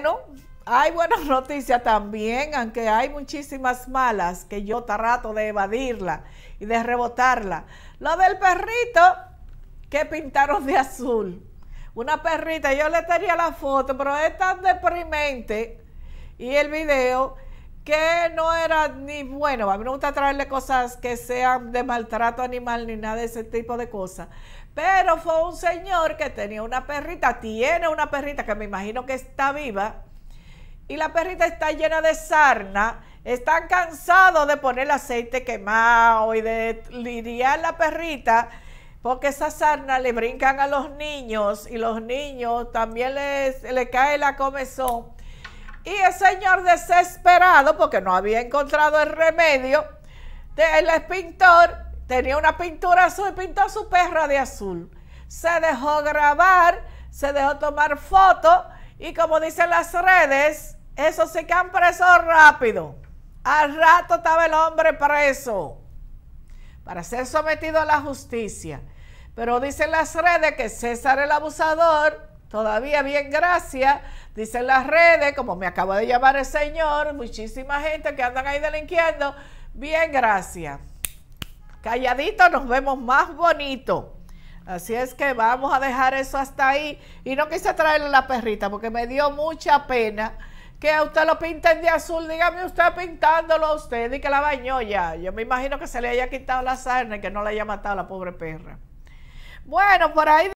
bueno, hay buenas noticias también, aunque hay muchísimas malas que yo trato de evadirla y de rebotarla. Lo del perrito que pintaron de azul. Una perrita, yo le tenía la foto, pero es tan deprimente y el video que no era ni bueno. A mí me gusta traerle cosas que sean de maltrato animal ni nada de ese tipo de cosas. Pero fue un señor que tenía una perrita, tiene una perrita que me imagino que está viva, y la perrita está llena de sarna. Están cansados de poner aceite quemado y de lidiar la perrita, porque esa sarna le brincan a los niños y los niños también les, le cae la comezón y el señor desesperado, porque no había encontrado el remedio, el pintor, tenía una pintura azul y pintó a su perra de azul. Se dejó grabar, se dejó tomar fotos y como dicen las redes, eso se que han preso rápido. Al rato estaba el hombre preso para ser sometido a la justicia. Pero dicen las redes que César el abusador Todavía bien, gracias. Dicen las redes, como me acaba de llamar el señor, muchísima gente que andan ahí delinquiendo. Bien, gracias. Calladito nos vemos más bonito. Así es que vamos a dejar eso hasta ahí. Y no quise traerle la perrita porque me dio mucha pena que a usted lo pinten de azul. Dígame usted pintándolo a usted y que la bañó ya. Yo me imagino que se le haya quitado la sarna y que no le haya matado la pobre perra. Bueno, por ahí.